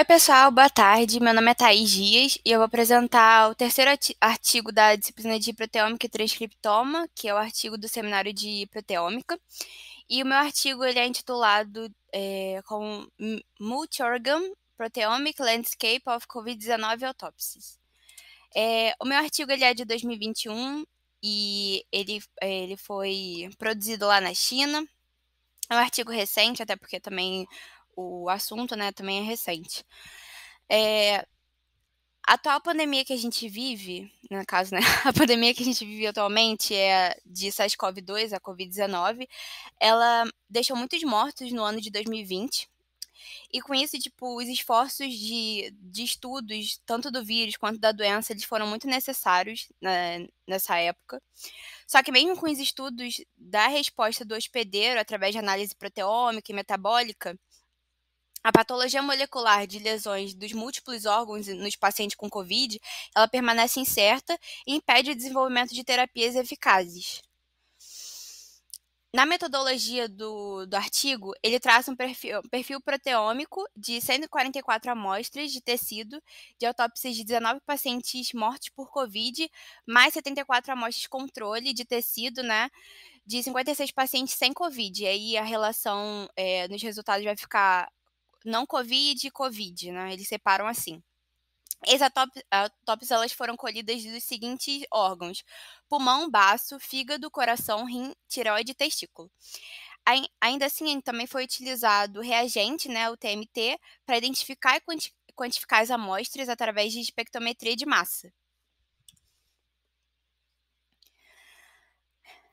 Oi, pessoal, boa tarde. Meu nome é Thaís Dias e eu vou apresentar o terceiro artigo da disciplina de proteômica e transcriptoma, que é o artigo do seminário de proteômica. E o meu artigo ele é intitulado é, com Multiorgan Proteomic Landscape of COVID-19 Autopsies. É, o meu artigo ele é de 2021 e ele, é, ele foi produzido lá na China. É um artigo recente, até porque também o assunto, né, também é recente. É, a atual pandemia que a gente vive, no caso, né, a pandemia que a gente vive atualmente é de SARS-CoV-2, a COVID-19, ela deixou muitos mortos no ano de 2020. E com isso, tipo, os esforços de, de estudos, tanto do vírus quanto da doença, eles foram muito necessários né, nessa época. Só que mesmo com os estudos da resposta do hospedeiro através de análise proteômica e metabólica, a patologia molecular de lesões dos múltiplos órgãos nos pacientes com COVID, ela permanece incerta e impede o desenvolvimento de terapias eficazes. Na metodologia do, do artigo, ele traça um perfil, perfil, proteômico de 144 amostras de tecido de autópsias de 19 pacientes mortos por Covid, mais 74 amostras de controle de tecido, né? De 56 pacientes sem Covid. E aí a relação é, nos resultados vai ficar não Covid e Covid, né? Eles separam assim. Essas autópsias elas foram colhidas dos seguintes órgãos: pulmão, baço, fígado, coração, rim, tireoide e testículo. Ainda assim, também foi utilizado reagente, né, o TMT, para identificar e quantificar as amostras através de espectrometria de massa.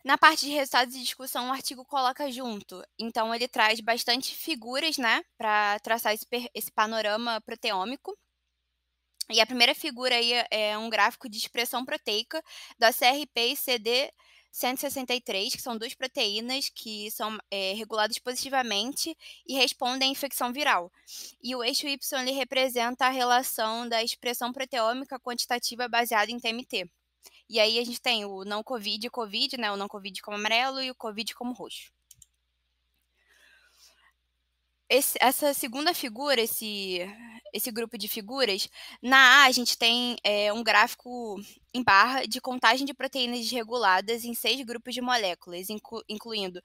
Na parte de resultados e discussão, o artigo coloca junto. Então, ele traz bastante figuras, né, para traçar esse, esse panorama proteômico. E a primeira figura aí é, é um gráfico de expressão proteica da CRP e CD 163, que são duas proteínas que são é, reguladas positivamente e respondem à infecção viral. E o eixo Y ele representa a relação da expressão proteômica quantitativa baseada em TMT. E aí a gente tem o não Covid e Covid, né? O não Covid como amarelo e o Covid como roxo esse, essa segunda figura, esse, esse grupo de figuras, na A a gente tem é, um gráfico em barra de contagem de proteínas reguladas em seis grupos de moléculas, inclu, incluindo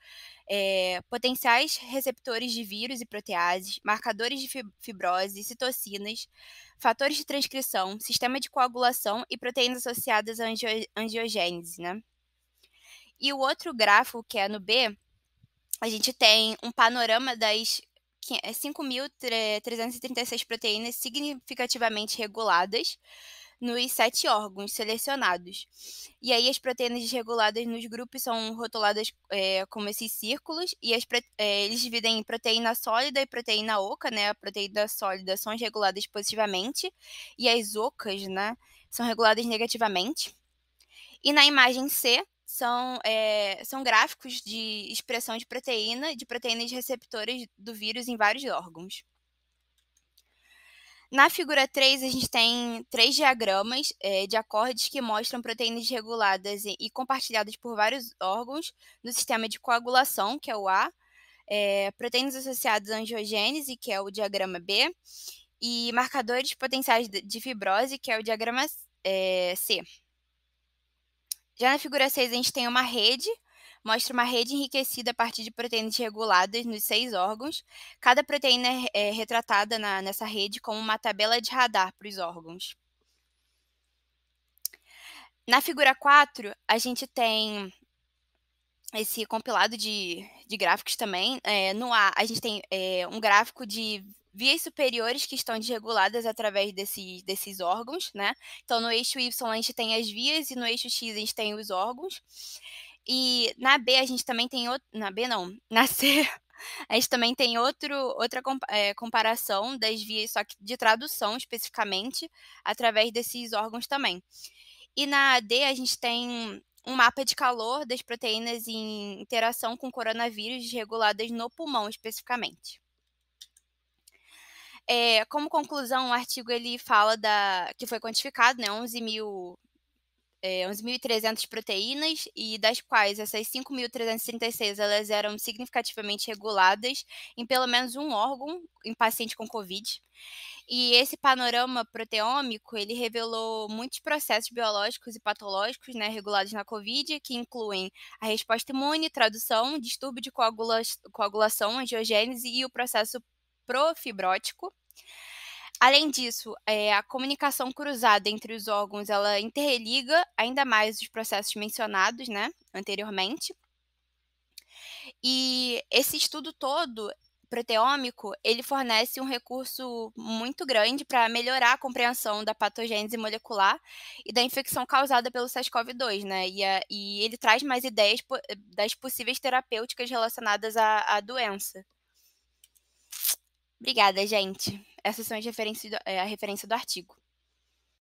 é, potenciais receptores de vírus e proteases, marcadores de fibrose, citocinas, fatores de transcrição, sistema de coagulação e proteínas associadas à angio, angiogênese, né? E o outro gráfico, que é no B, a gente tem um panorama das 5.336 eh, proteínas significativamente reguladas nos sete órgãos selecionados. E aí as proteínas desreguladas nos grupos são rotuladas é, como esses círculos, e as, é, eles dividem em proteína sólida e proteína oca, né? A proteína sólida são reguladas positivamente, e as ocas, né, são reguladas negativamente. E na imagem C, são, é, são gráficos de expressão de proteína, de proteínas receptoras do vírus em vários órgãos. Na figura 3, a gente tem três diagramas é, de acordes que mostram proteínas reguladas e, compartilhadas por vários órgãos no sistema de coagulação, que é o A, é, proteínas associadas à angiogênese, que é o diagrama B, e marcadores potenciais de fibrose, que é o diagrama é, C. Já na figura 6, a gente tem uma rede, mostra uma rede enriquecida a partir de proteínas reguladas nos seis órgãos. Cada proteína é, é retratada na, nessa rede como uma tabela de radar para os órgãos. Na figura 4, a gente tem esse compilado de, de gráficos também. É, no A, a gente tem é, um gráfico de vias superiores que estão desreguladas através desses órgãos, né? Então, no eixo Y a gente tem as vias e no eixo X a gente tem os órgãos. E na B a gente também tem outro. Na B não, na C a gente também tem outro, outra eh, comparação das vias, só que de tradução especificamente, através desses órgãos também. E na D a gente tem um mapa de calor das proteínas em interação com coronavírus reguladas no pulmão especificamente. É, como conclusão, o artigo ele fala da que foi quantificado, né, 11 mil é, eh, 11.300 proteínas e das quais essas 5.336 elas eram significativamente reguladas em pelo menos um órgão em paciente com COVID. E esse panorama proteômico, ele revelou muitos processos biológicos e patológicos, né, regulados na COVID, que incluem a resposta imune, tradução, distúrbio de coagula coagulação, angiogênese e o processo profibrótico. Além disso, é, a comunicação cruzada entre os órgãos ela interliga ainda mais os processos mencionados, né, anteriormente. E esse estudo todo proteômico, ele fornece um recurso muito grande para melhorar a compreensão da patogênese molecular e da infecção causada pelo SARS-CoV-2, né? E, a, e, ele traz mais ideias eh, das possíveis terapêuticas relacionadas à, à doença. Obrigada, gente. Essas são as referências do, é, a referência do artigo.